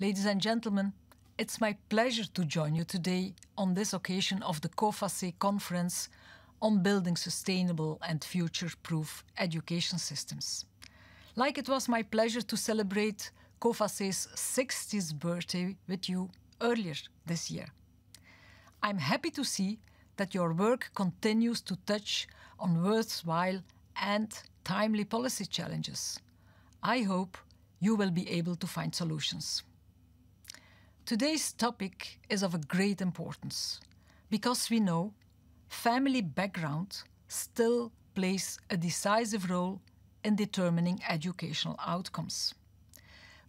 Ladies and gentlemen, it's my pleasure to join you today on this occasion of the COFACE conference on building sustainable and future-proof education systems. Like it was my pleasure to celebrate COFACE's 60th birthday with you earlier this year. I'm happy to see that your work continues to touch on worthwhile and timely policy challenges. I hope you will be able to find solutions. Today's topic is of great importance because we know family background still plays a decisive role in determining educational outcomes.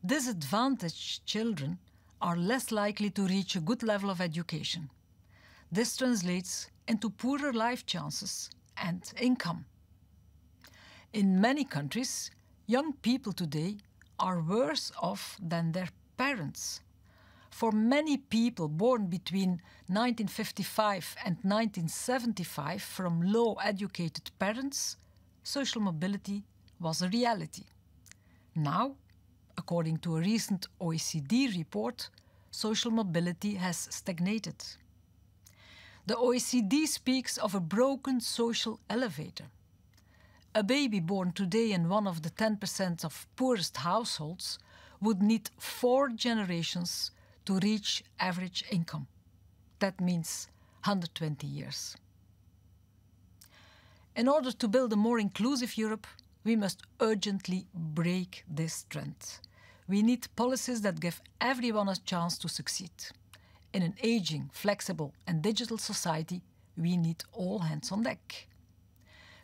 Disadvantaged children are less likely to reach a good level of education. This translates into poorer life chances and income. In many countries, young people today are worse off than their parents for many people born between 1955 and 1975 from low educated parents, social mobility was a reality. Now, according to a recent OECD report, social mobility has stagnated. The OECD speaks of a broken social elevator. A baby born today in one of the 10% of poorest households would need four generations to reach average income. That means 120 years. In order to build a more inclusive Europe, we must urgently break this trend. We need policies that give everyone a chance to succeed. In an aging, flexible, and digital society, we need all hands on deck.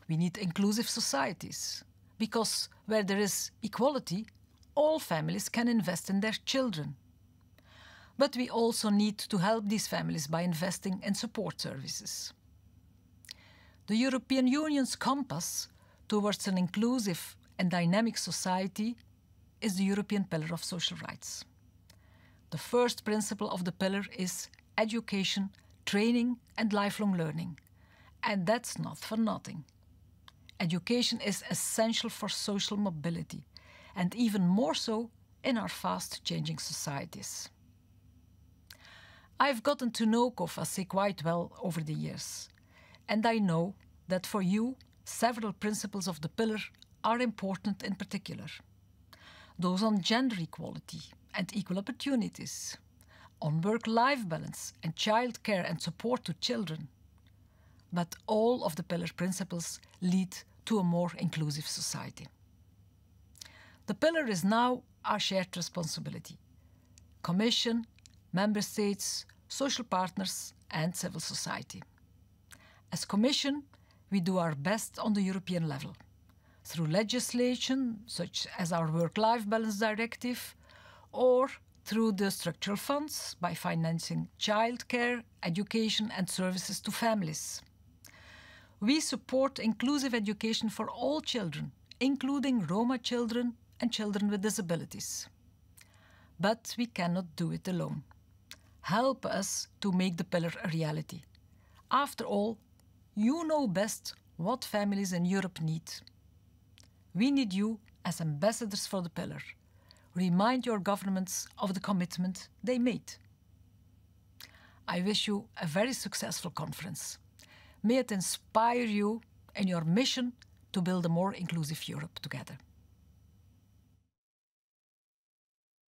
We need inclusive societies, because where there is equality, all families can invest in their children but we also need to help these families by investing in support services. The European Union's compass towards an inclusive and dynamic society is the European Pillar of Social Rights. The first principle of the pillar is education, training, and lifelong learning. And that's not for nothing. Education is essential for social mobility, and even more so in our fast changing societies. I've gotten to know Kofasi quite well over the years, and I know that for you, several principles of the pillar are important in particular. Those on gender equality and equal opportunities, on work-life balance and child care and support to children. But all of the pillar principles lead to a more inclusive society. The pillar is now our shared responsibility. Commission, member states, social partners and civil society. As Commission, we do our best on the European level, through legislation such as our Work-Life Balance Directive, or through the structural funds by financing childcare, education and services to families. We support inclusive education for all children, including Roma children and children with disabilities. But we cannot do it alone help us to make the pillar a reality. After all, you know best what families in Europe need. We need you as ambassadors for the pillar. Remind your governments of the commitment they made. I wish you a very successful conference. May it inspire you in your mission to build a more inclusive Europe together.